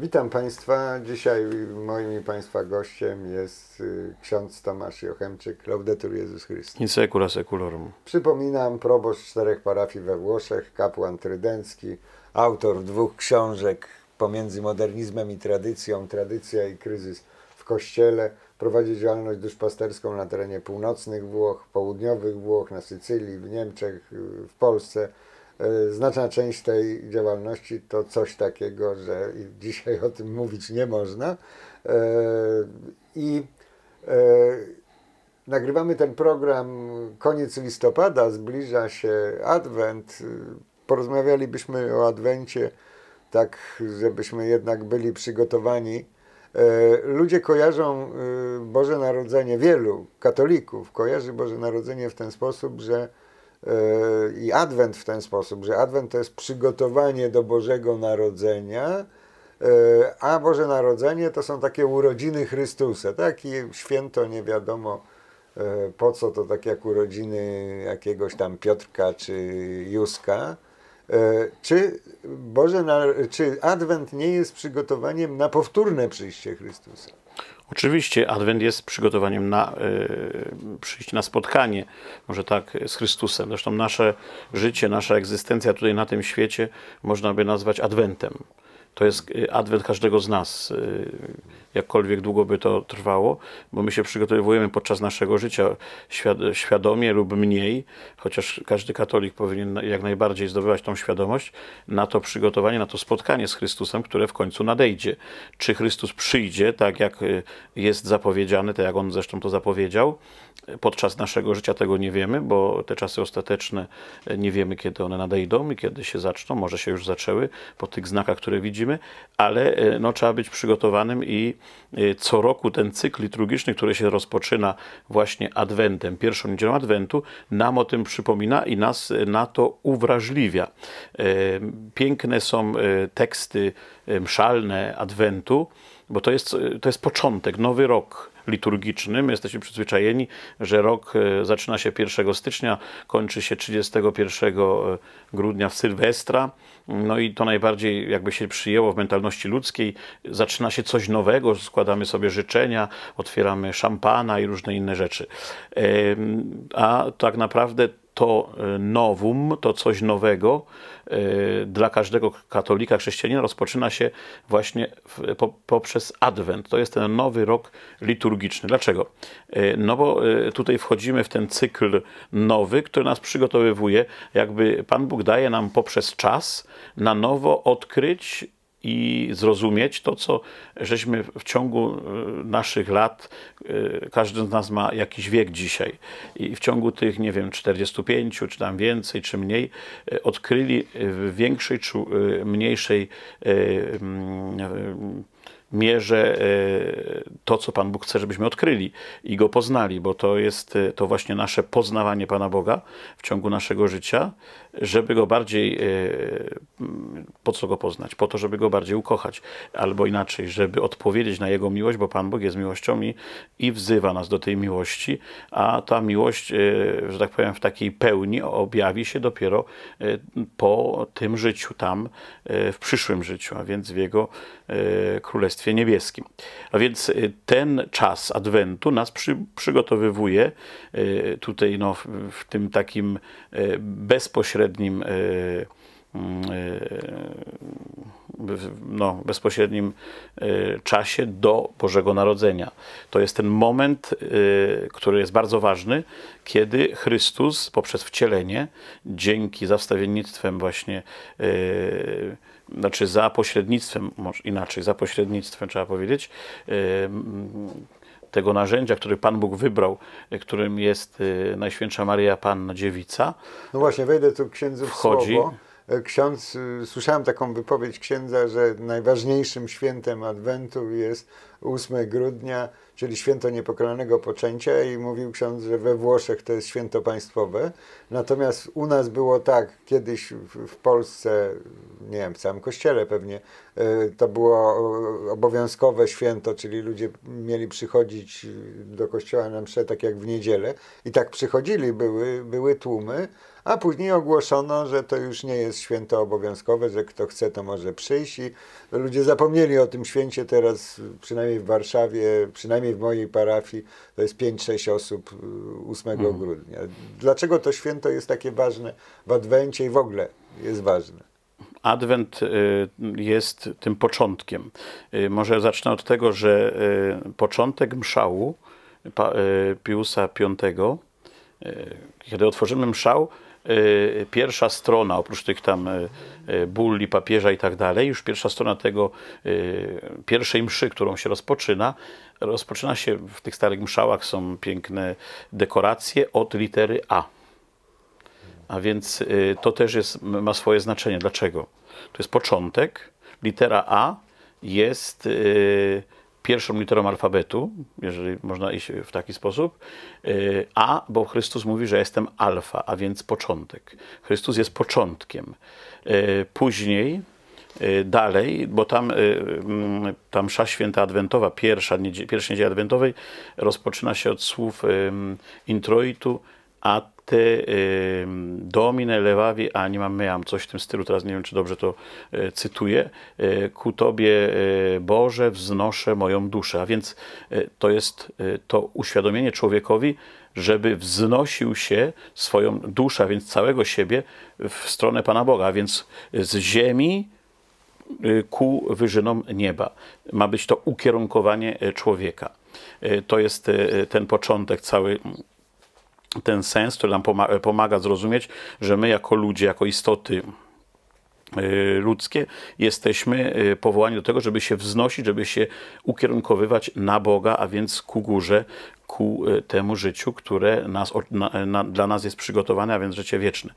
Witam Państwa. Dzisiaj moim Państwa gościem jest y, ksiądz Tomasz Jochemczyk. Laudetur Jezus Chrystus. In secula seculorum. Przypominam, proboszcz czterech parafii we Włoszech, kapłan trydencki, autor dwóch książek pomiędzy modernizmem i tradycją, tradycja i kryzys w Kościele. Prowadzi działalność duszpasterską na terenie północnych Włoch, południowych Włoch, na Sycylii, w Niemczech, y, w Polsce Y, znaczna część tej działalności to coś takiego, że dzisiaj o tym mówić nie można. Y, I y, nagrywamy ten program koniec listopada, zbliża się Adwent. Porozmawialibyśmy o Adwencie, tak żebyśmy jednak byli przygotowani. Ludzie kojarzą Boże Narodzenie, wielu katolików kojarzy Boże Narodzenie w ten sposób, że E, i Adwent w ten sposób, że Adwent to jest przygotowanie do Bożego Narodzenia, e, a Boże Narodzenie to są takie urodziny Chrystusa, tak i święto nie wiadomo e, po co, to tak jak urodziny jakiegoś tam Piotrka czy Józka. Czy, Boże, czy Adwent nie jest przygotowaniem na powtórne przyjście Chrystusa? Oczywiście Adwent jest przygotowaniem na y, na spotkanie, może tak, z Chrystusem. Zresztą nasze życie, nasza egzystencja tutaj na tym świecie można by nazwać Adwentem. To jest e, Adwent każdego z nas. E, jakkolwiek długo by to trwało, bo my się przygotowujemy podczas naszego życia świadomie lub mniej, chociaż każdy katolik powinien jak najbardziej zdobywać tą świadomość, na to przygotowanie, na to spotkanie z Chrystusem, które w końcu nadejdzie. Czy Chrystus przyjdzie, tak jak y, jest zapowiedziany, tak jak on zresztą to zapowiedział, podczas naszego życia tego nie wiemy, bo te czasy ostateczne y, nie wiemy, kiedy one nadejdą i kiedy się zaczną, może się już zaczęły po tych znakach, które widzimy, ale y, no, trzeba być przygotowanym i Y, co roku ten cykl liturgiczny, który się rozpoczyna właśnie Adwentem, pierwszą niedzielą Adwentu, nam o tym przypomina i nas na to uwrażliwia. Y, piękne są y, teksty mszalne Adwentu, bo to jest, to jest początek, nowy rok liturgiczny. My jesteśmy przyzwyczajeni, że rok e, zaczyna się 1 stycznia, kończy się 31 e, grudnia w Sylwestra. No i to najbardziej jakby się przyjęło w mentalności ludzkiej. Zaczyna się coś nowego, składamy sobie życzenia, otwieramy szampana i różne inne rzeczy. E, a tak naprawdę to e, nowum, to coś nowego e, dla każdego katolika, chrześcijanina rozpoczyna się właśnie poprzez Adwent. To jest ten nowy rok liturgiczny. Dlaczego? E, no bo tutaj wchodzimy w ten cykl nowy, który nas przygotowywuje. Jakby Pan Bóg daje nam poprzez czas na nowo odkryć i zrozumieć to, co żeśmy w ciągu e, naszych lat, e, każdy z nas ma jakiś wiek dzisiaj i w ciągu tych, nie wiem, 45, czy tam więcej, czy mniej, e, odkryli w większej czy mniejszej mierze e, to, co Pan Bóg chce, żebyśmy odkryli i Go poznali, bo to jest e, to właśnie nasze poznawanie Pana Boga w ciągu naszego życia, żeby Go bardziej, e, po co Go poznać? Po to, żeby Go bardziej ukochać, albo inaczej, żeby odpowiedzieć na Jego miłość, bo Pan Bóg jest miłością i, i wzywa nas do tej miłości, a ta miłość, że tak powiem, w takiej pełni objawi się dopiero po tym życiu tam, w przyszłym życiu, a więc w Jego Królestwie Królestwie Niebieskim. A więc y, ten czas Adwentu nas przy, przygotowywuje y, tutaj no, w tym takim y, bezpośrednim mm, no, bezpośrednim czasie do Bożego Narodzenia. To jest ten moment, który jest bardzo ważny, kiedy Chrystus poprzez wcielenie, dzięki za właśnie znaczy za pośrednictwem, może inaczej, za pośrednictwem trzeba powiedzieć, y, tego narzędzia, który Pan Bóg wybrał, y, którym jest y, Najświętsza Maria Panna Dziewica. No właśnie, wejdę tu księdzu wchodzi, w słowo ksiądz, y, słyszałem taką wypowiedź księdza, że najważniejszym świętem Adwentu jest 8 grudnia, czyli święto niepokalanego poczęcia i mówił ksiądz, że we Włoszech to jest święto państwowe. Natomiast u nas było tak, kiedyś w Polsce, nie wiem, w całym kościele pewnie, y, to było y, obowiązkowe święto, czyli ludzie mieli przychodzić do kościoła na msze tak jak w niedzielę i tak przychodzili, były, były tłumy, a później ogłoszono, że to już nie jest święto obowiązkowe, że kto chce, to może przyjść i ludzie zapomnieli o tym święcie teraz, przynajmniej w Warszawie, przynajmniej w mojej parafii, to jest 5-6 osób 8 y, mhm. grudnia. Dlaczego to święto jest takie ważne w Adwencie i w ogóle jest ważne? Adwent y, jest tym początkiem. Y, może zacznę od tego, że początek mszału Piusa V, kiedy otworzymy mszał, Y, pierwsza strona, oprócz tych tam y, y, bulli, papieża i tak dalej, już pierwsza strona tego pierwszej mszy, którą się rozpoczyna, rozpoczyna się w tych starych mszałach, są piękne dekoracje od litery A. A więc to też jest, ma swoje znaczenie. Dlaczego? To jest początek. Litera A jest pierwszą literą alfabetu, jeżeli można iść w taki sposób, y, a, bo Chrystus mówi, że jestem alfa, a więc początek. Chrystus jest początkiem. Y, później, y, dalej, bo tam, mm, tam msza święta adwentowa, pierwsza, pierwsza niedziela adwentowej rozpoczyna się od słów introitu, a ty domine lewawi animam meam, coś w tym stylu, teraz nie wiem, czy dobrze to y, cytuję, y, ku Tobie y, Boże wznoszę moją duszę. A więc to jest to uświadomienie człowiekowi, żeby wznosił się swoją duszę, a więc całego siebie w stronę Pana Boga, a więc z ziemi ku wyżynom nieba. Ma być to ukierunkowanie człowieka. To jest ten początek cały ten sens, który nam pomaga zrozumieć, że my jako ludzie, jako istoty y, ludzkie jesteśmy y, powołani do tego, żeby się wznosić, żeby się ukierunkowywać na Boga, a więc ku górze, ku y, temu życiu, które nas, na, na, dla nas jest przygotowane, a więc życie wieczne.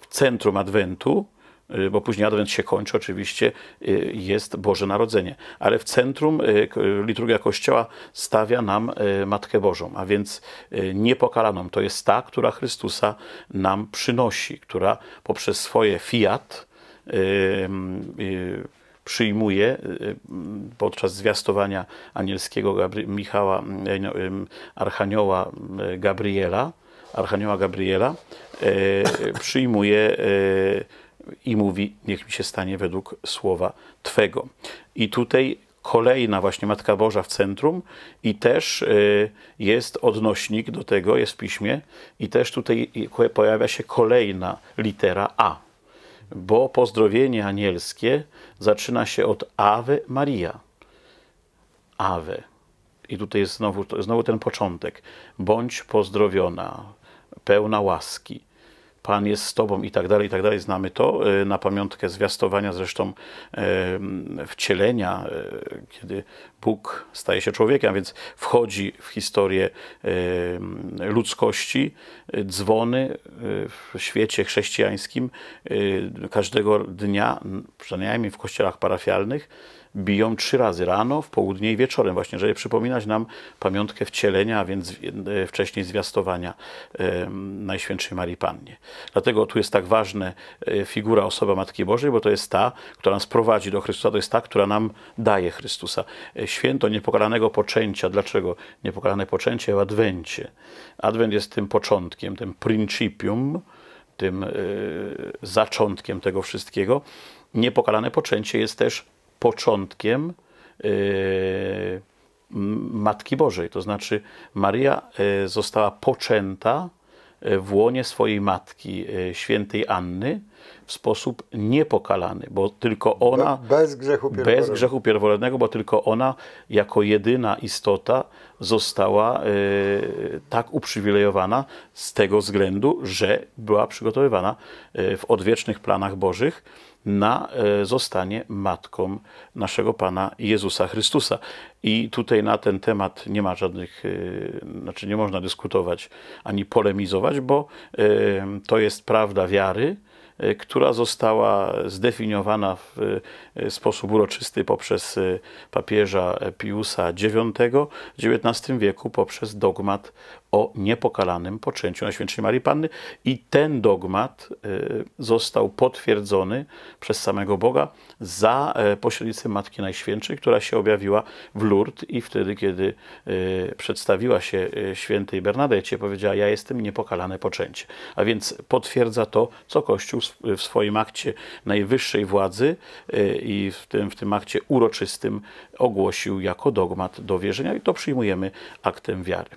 W centrum Adwentu Y, bo później Adwent się kończy oczywiście, y, jest Boże Narodzenie. Ale w centrum y, liturgia Kościoła stawia nam Matkę Bożą, a więc niepokalaną. To jest ta, która Chrystusa nam przynosi, która poprzez swoje fiat przyjmuje podczas zwiastowania anielskiego Gabri Michała, no, Archanioła Gabriela, Archanioła Gabriela, przyjmuje i mówi, niech mi się stanie według słowa Twego. I tutaj kolejna właśnie Matka Boża w centrum i też y, jest odnośnik do tego, jest w piśmie i też tutaj pojawia się kolejna litera A, bo pozdrowienie anielskie zaczyna się od Awe Maria. Awe. I tutaj jest znowu, znowu ten początek. Bądź pozdrowiona, pełna łaski Pan jest z Tobą i tak dalej, i tak dalej. Znamy to e, na pamiątkę zwiastowania, zresztą e, wcielenia, e, kiedy Bóg staje się człowiekiem, a więc wchodzi w historię ludzkości. Y, dzwony y, w świecie chrześcijańskim y, każdego dnia, przynajmniej w kościołach parafialnych, biją trzy razy rano, w południe i wieczorem, właśnie, żeby przypominać nam pamiątkę wcielenia, a więc e, wcześniej zwiastowania Najświętszej Marii Pannie. Dlatego tu jest tak ważna e, figura osoba Matki Bożej, bo to jest ta, która nas prowadzi do Chrystusa, to jest ta, która nam daje Chrystusa. E, święto niepokalanego poczęcia. Dlaczego niepokalane poczęcie w Adwencie? Adwent jest tym początkiem, tym principium, tym e, zaczątkiem tego wszystkiego. Niepokalane poczęcie jest też początkiem e, Matki Bożej, to znaczy Maria e, została poczęta w łonie swojej matki, świętej Anny, w sposób niepokalany, bo tylko ona. Bez grzechu pierwolennego. Bez grzechu pierwolennego, bo tylko ona jako jedyna istota została y, tak uprzywilejowana z tego względu, że była przygotowywana e, w odwiecznych planach Bożych na e, zostanie matką naszego Pana Jezusa Chrystusa. I tutaj na ten temat nie ma żadnych, znaczy nie można dyskutować ani polemizować, bo to jest prawda wiary, Y, która została zdefiniowana w y, sposób uroczysty poprzez y, papieża Piusa IX w XIX wieku poprzez dogmat o niepokalanym poczęciu Najświętszej Marii Panny i ten dogmat y, został potwierdzony przez samego Boga za e, pośrednictwem Matki Najświętszej, która się objawiła w Lourdes i wtedy, kiedy y, przedstawiła się y, świętej Bernadecie, powiedziała, ja jestem niepokalane poczęcie. A więc potwierdza to, co Kościół w swoim akcie najwyższej władzy i w tym, w tym akcie uroczystym ogłosił jako dogmat do wierzenia i to przyjmujemy aktem wiary.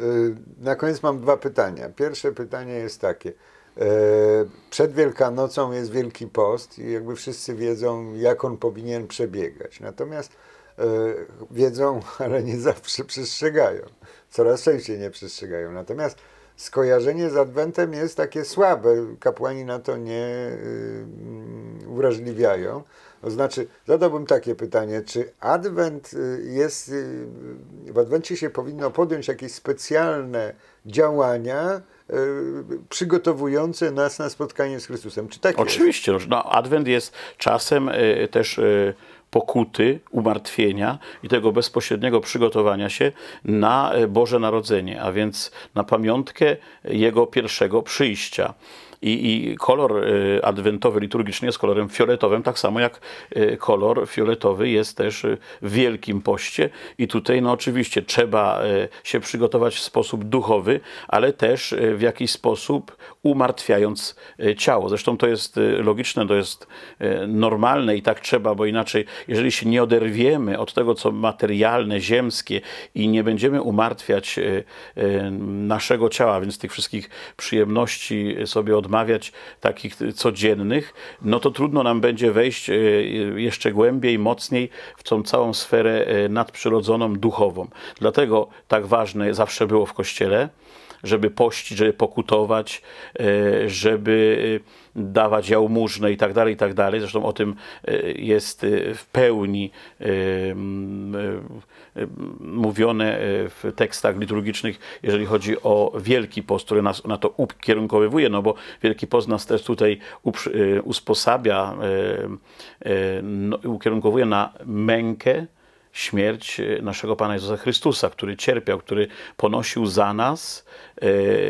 Y, na koniec mam dwa pytania. Pierwsze pytanie jest takie. Y, przed Wielkanocą jest Wielki Post i jakby wszyscy wiedzą, jak on powinien przebiegać. Natomiast y, wiedzą, ale nie zawsze przestrzegają. Coraz częściej nie przestrzegają. Natomiast skojarzenie z Adwentem jest takie słabe. Kapłani na to nie mm, uwrażliwiają. To znaczy, zadałbym takie pytanie, czy Adwent y, jest, y, w Adwencie się powinno podjąć jakieś specjalne działania, y, przygotowujące nas na spotkanie z Chrystusem. Czy tak Oczywiście. Jest? No, Adwent jest czasem też pokuty, umartwienia i tego bezpośredniego przygotowania się na Boże Narodzenie, a więc na pamiątkę Jego pierwszego przyjścia. I, i kolor y, adwentowy liturgiczny jest kolorem fioletowym, tak samo jak y, kolor fioletowy jest też y, w Wielkim Poście. I tutaj, no oczywiście, trzeba się przygotować w sposób duchowy, ale też w jakiś sposób umartwiając ciało. Zresztą to jest logiczne, to jest normalne i tak trzeba, bo inaczej, jeżeli się nie oderwiemy od tego, co materialne, ziemskie i nie będziemy umartwiać naszego ciała, więc tych wszystkich przyjemności sobie odmawiać, rozmawiać, takich codziennych, no to trudno nam będzie wejść e, jeszcze głębiej, mocniej w tą całą sferę e, nadprzyrodzoną, duchową. Dlatego tak ważne zawsze było w Kościele, żeby pościć, żeby pokutować, e, żeby dawać jałmużnę i tak dalej, i tak dalej. Zresztą o tym e, jest e, w pełni e, mówione w tekstach liturgicznych, jeżeli chodzi o Wielki Post, który nas na to ukierunkowywuje, no bo Wielki Post nas też tutaj usposabia, no, ukierunkowuje na mękę, śmierć naszego Pana Jezusa Chrystusa, który cierpiał, który ponosił za nas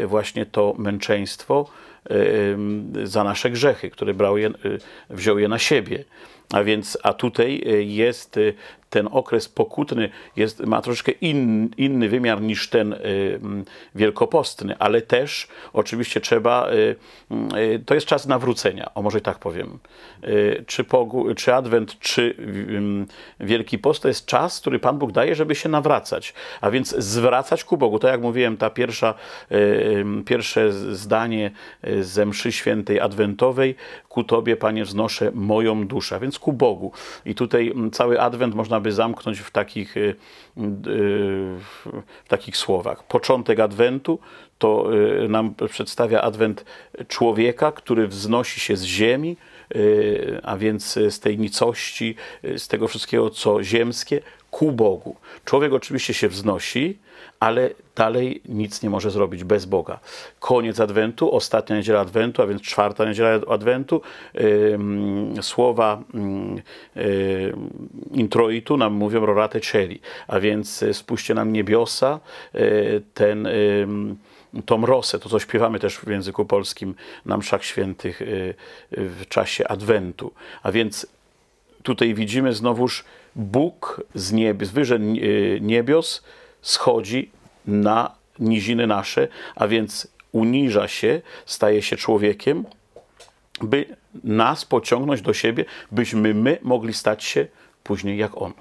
właśnie to męczeństwo, Y, y, za nasze grzechy, który brał je, y, wziął je na siebie. A więc, a tutaj e, jest e, ten okres pokutny jest, ma troszkę in, inny wymiar niż ten e, wielkopostny, ale też oczywiście trzeba, to jest czas nawrócenia, o może tak powiem. Czy, pogu, czy Adwent, czy Wielki Post to jest czas, który Pan Bóg daje, żeby się nawracać, a więc zwracać ku Bogu. To jak mówiłem, ta pierwsza, pierwsze zdanie ze mszy świętej adwentowej ku Tobie, Panie, wznoszę moją duszę, więc ku Bogu. I tutaj mm, cały adwent można by zamknąć w takich, y, y, w takich słowach. Początek adwentu to y, nam przedstawia adwent człowieka, który wznosi się z ziemi, a więc z tej nicości, z tego wszystkiego, co ziemskie, ku Bogu. Człowiek oczywiście się wznosi, ale dalej nic nie może zrobić bez Boga. Koniec Adwentu, ostatnia niedziela Adwentu, a więc czwarta niedziela Adwentu. słowa y, introitu nam mówią rorate celi, a więc y, spuśćcie nam niebiosa, y, ten... tą rosę, to co śpiewamy też w języku polskim na mszach świętych w czasie Adwentu. A więc tutaj widzimy znowuż Bóg z niebios, wyżej y, niebios schodzi na niziny nasze, a więc uniża się, staje się człowiekiem, by nas pociągnąć do siebie, byśmy my mogli stać się później jak On.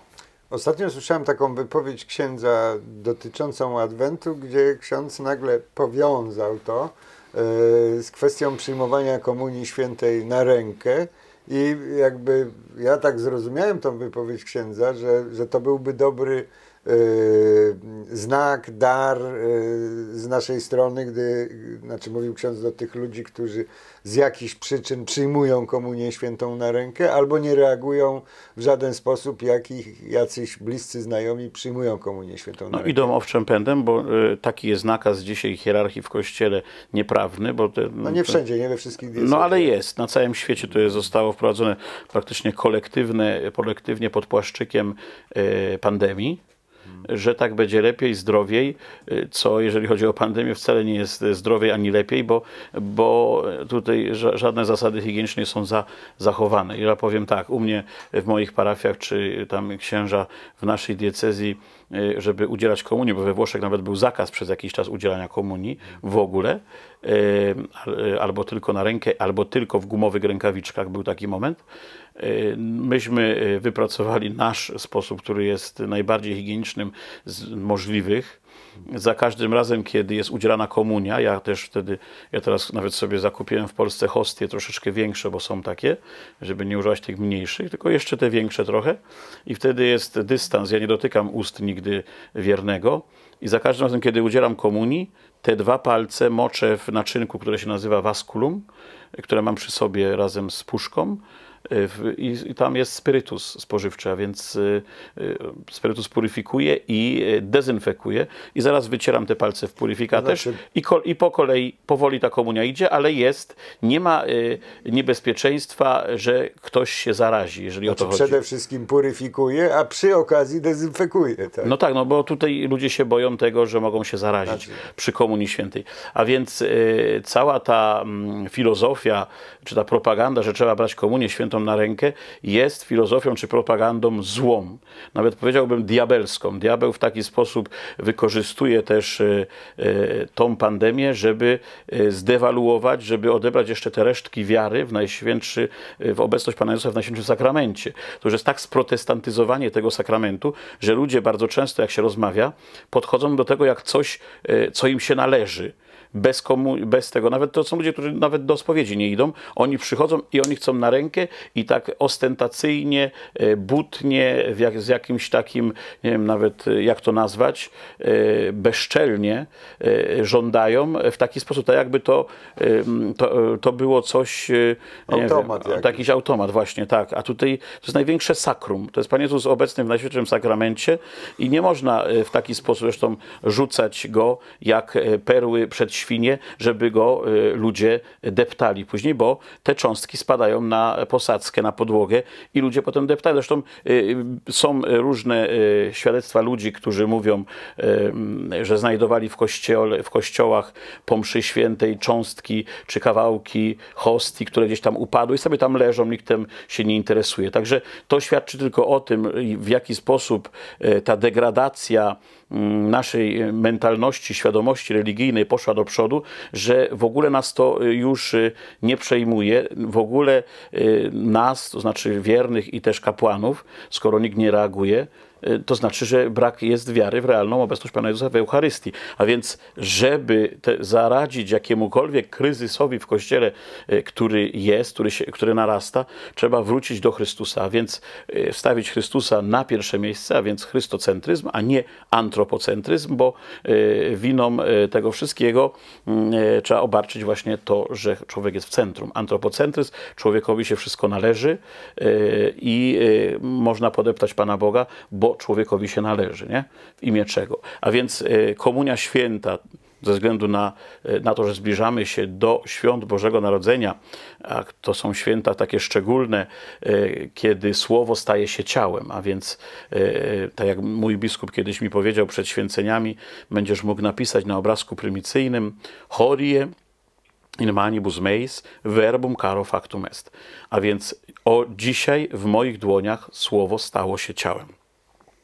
Ostatnio słyszałem taką wypowiedź księdza dotyczącą Adwentu, gdzie ksiądz nagle powiązał to y, z kwestią przyjmowania Komunii Świętej na rękę i jakby ja tak zrozumiałem tą wypowiedź księdza, że, że to byłby dobry Y, znak, dar y, z naszej strony, gdy, znaczy mówił ksiądz do tych ludzi, którzy z jakichś przyczyn przyjmują komunię świętą na rękę albo nie reagują w żaden sposób, jakich jacyś bliscy znajomi przyjmują komunię świętą na no, rękę. Idą owczem pędem, bo y, taki jest nakaz dzisiaj hierarchii w Kościele nieprawny. Bo te, no nie wszędzie, nie we wszystkich no, diecezjach. No ale jest, na całym świecie to jest, zostało wprowadzone praktycznie kolektywne, kolektywnie pod płaszczykiem pandemii że tak będzie lepiej, zdrowiej, co jeżeli chodzi o pandemię wcale nie jest zdrowiej ani lepiej, bo, bo tutaj żadne zasady higieniczne są za, zachowane. Ja powiem tak, u mnie w moich parafiach, czy tam księża w naszej diecezji, y, żeby udzielać komunii, bo we Włoszech nawet był zakaz przez jakiś czas udzielania komunii w ogóle, y, albo tylko na rękę, albo tylko w gumowych rękawiczkach był taki moment, Y, myśmy y, wypracowali nasz sposób, który jest najbardziej higienicznym z możliwych. Za każdym razem, kiedy jest udzielana komunia, ja też wtedy, ja teraz nawet sobie zakupiłem w Polsce hostie troszeczkę większe, bo są takie, żeby nie używać tych mniejszych, tylko jeszcze te większe trochę. I wtedy jest dystans, ja nie dotykam ust nigdy wiernego. I za każdym razem, kiedy udzielam komunii, te dwa palce moczę w naczynku, które się nazywa vasculum, które mam przy sobie razem z puszką Y, i, tam jest spirytus spożywczy, a więc y, y, spirytus puryfikuje i dezynfekuje i zaraz wycieram te palce w purifikatorze znaczy... i, i, po kolei powoli ta komunia idzie, ale jest, nie ma niebezpieczeństwa, że ktoś się zarazi, jeżeli znaczy o to chodzi. Przede wszystkim puryfikuje, a przy okazji dezynfekuje. Tak? No tak, no bo tutaj ludzie się boją tego, że mogą się zarazić znaczy... przy Komunii Świętej. A więc cała ta mm, filozofia, czy ta propaganda, że trzeba brać Komunię Świętą na rękę, jest filozofią czy propagandą złą. Nawet powiedziałbym diabelską. Diabeł w taki sposób wykorzystuje też e, e, tą pandemię, żeby e, zdewaluować, żeby odebrać jeszcze te resztki wiary w najświętszy, w obecność Pana Jezusa w Najświętszym Sakramencie. To już jest tak sprotestantyzowanie tego sakramentu, że ludzie bardzo często, jak się rozmawia, podchodzą do tego jak coś, co im się należy bez, komu, bez tego. Nawet to są ludzie, którzy nawet do spowiedzi nie idą. Oni przychodzą i oni chcą na rękę i tak ostentacyjnie, e, butnie, jak, z jakimś takim, nie wiem nawet e, jak to nazwać, e, bezczelnie żądają w taki sposób, tak jakby to, to, to było coś... Automat. Wiem, tak jakiś automat właśnie, tak. A tutaj to jest największe sakrum. To jest Pan Jezus obecny w Najświętszym Sakramencie i nie można w taki sposób zresztą rzucać Go jak perły przed świnie, żeby go e, ludzie deptali później, bo te cząstki spadają na posadzkę, na podłogę i ludzie potem deptają. Zresztą e, są różne e, świadectwa ludzi, którzy mówią, że znajdowali w, kościole, w kościołach pomszy świętej cząstki czy kawałki hostii, które gdzieś tam upadły i sobie tam leżą, nikt tym się nie interesuje. Także to świadczy tylko o tym, w jaki sposób ta degradacja naszej mentalności, świadomości religijnej poszła do przodu przodu, że w ogóle nas to y, już y, nie przejmuje, w ogóle y, nas, to znaczy wiernych i też kapłanów, skoro nikt nie reaguje, Y, to znaczy, że brak jest wiary w realną obecność Pana Jezusa w Eucharystii. A więc, żeby te, zaradzić jakiemukolwiek kryzysowi w Kościele, y, który jest, który, się, który narasta, trzeba wrócić do Chrystusa, a więc y, wstawić Chrystusa na pierwsze miejsce, a więc chrystocentryzm, a nie antropocentryzm, bo winą tego wszystkiego trzeba obarczyć właśnie to, że człowiek jest w centrum. Antropocentryzm, człowiekowi się wszystko należy i można podeptać Pana Boga, bo człowiekowi się należy, nie? w imię czego. A więc e, komunia święta, ze względu na, e, na to, że zbliżamy się do świąt Bożego Narodzenia, a to są święta takie szczególne, e, kiedy słowo staje się ciałem, a więc tak jak mój biskup kiedyś mi powiedział przed święceniami, będziesz mógł napisać na obrazku prymicyjnym horie in manibus meis verbum caro factum est. A więc o dzisiaj w moich dłoniach słowo stało się ciałem.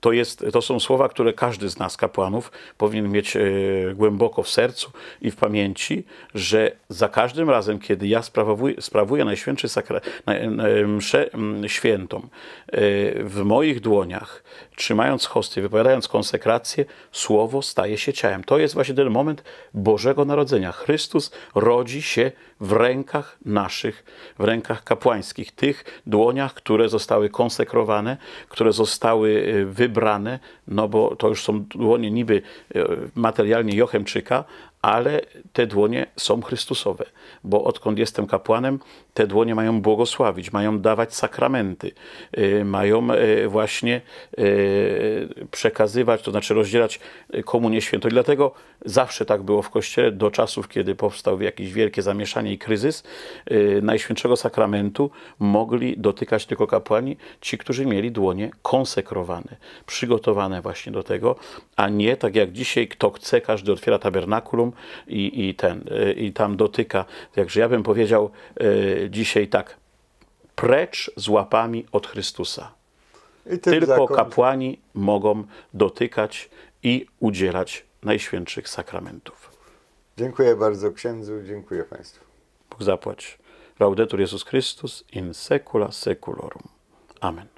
To, jest, to są słowa, które każdy z nas, kapłanów, powinien mieć e, głęboko w sercu i w pamięci, że za każdym razem, kiedy ja sprawuję, sprawuję Najświętszy Sakra, e, mszę świętą, e, w moich dłoniach, trzymając hosty, wypowiadając konsekrację, słowo staje się ciałem. To jest właśnie ten moment Bożego Narodzenia. Chrystus rodzi się w rękach naszych, w rękach kapłańskich, tych dłoniach, które zostały konsekrowane, które zostały wybrane, wybrane, no bo to już są dłonie niby e, materialnie Jochemczyka, ale te dłonie są Chrystusowe, bo odkąd jestem kapłanem, te dłonie mają błogosławić, mają dawać sakramenty, y, mają y, właśnie y, przekazywać, to znaczy rozdzielać komunię święto. I dlatego zawsze tak było w Kościele, do czasów, kiedy powstał jakieś wielkie zamieszanie i kryzys, Najświętszego Sakramentu mogli dotykać tylko kapłani, ci, którzy mieli dłonie konsekrowane, przygotowane właśnie do tego, a nie tak jak dzisiaj, kto chce, każdy otwiera tabernakulum i, i, ten, i tam dotyka. Także ja bym powiedział, dzisiaj tak, precz z łapami od Chrystusa. Tylko kapłani mogą dotykać i udzielać najświętszych sakramentów. Dziękuję bardzo księdzu, dziękuję Państwu. Bóg zapłać. Laudetur Jezus Chrystus in secula seculorum. Amen.